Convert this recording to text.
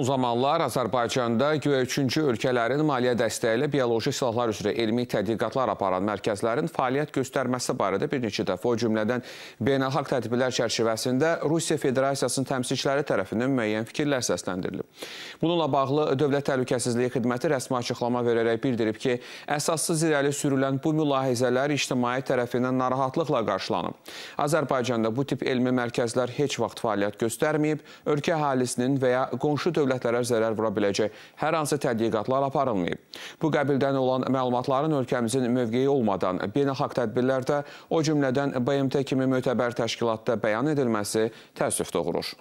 O zamanlar Azərbaycanda göyə üçüncü ölkələrin maliyyə dəstəyi ilə bioloji silahlar üzrə elmi tədqiqatlar aparan mərkəzlərin fəaliyyət göstərməsi barədə bir neçə dəfə o cümlədən beynəlxalq tədbirlər çərçivəsində Rusiya Federasiyasının təmsilçiləri tərəfindən müəyyən fikirlər səsləndirilib. Bununla bağlı Dövlət Təhlükəsizliyi Xidməti rəsmi açıqlama verərək bildirib ki, əsassız irəli sürülən bu mülahizələr ictimai tərəfindən narahatlıqla qarşılanıb. Azərbaycanda bu tip elmi mərkəzlər heç vaxt fəaliyyət göstərməyib, ölkə əhalisinin və ya qonşu dövlətlərinin dövlətlərə zərər vura biləcək hər hansı tədqiqatlar aparılmayıb. Bu qəbildən olan məlumatların ölkəmizin mövqeyi olmadan beynəlxalq tədbirlərdə, o cümlədən BMT kimi mötəbər təşkilatda bəyan edilməsi təəssüf doğurur.